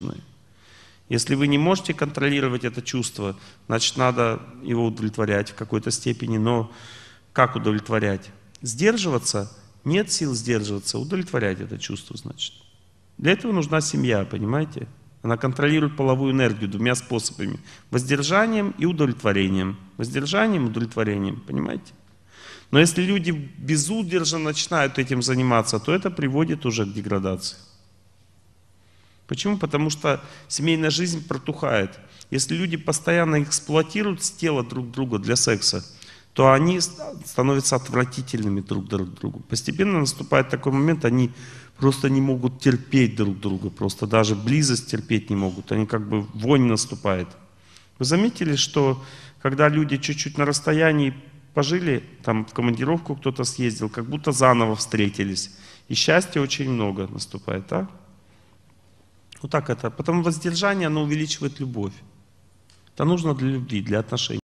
Ну, если вы не можете контролировать это чувство, значит, надо его удовлетворять в какой-то степени. Но как удовлетворять? Сдерживаться? Нет сил сдерживаться, удовлетворять это чувство, значит. Для этого нужна семья, понимаете? Она контролирует половую энергию двумя способами. Воздержанием и удовлетворением. Воздержанием и удовлетворением, понимаете? Но если люди безудержно начинают этим заниматься, то это приводит уже к деградации. Почему? Потому что семейная жизнь протухает. Если люди постоянно эксплуатируют тело друг друга для секса, то они становятся отвратительными друг друг другу. Постепенно наступает такой момент, они просто не могут терпеть друг друга, просто даже близость терпеть не могут, они как бы вонь наступает. Вы заметили, что когда люди чуть-чуть на расстоянии пожили, там в командировку кто-то съездил, как будто заново встретились. И счастья очень много наступает, а? Ну так это. Потому воздержание, оно увеличивает любовь. Это нужно для любви, для отношений.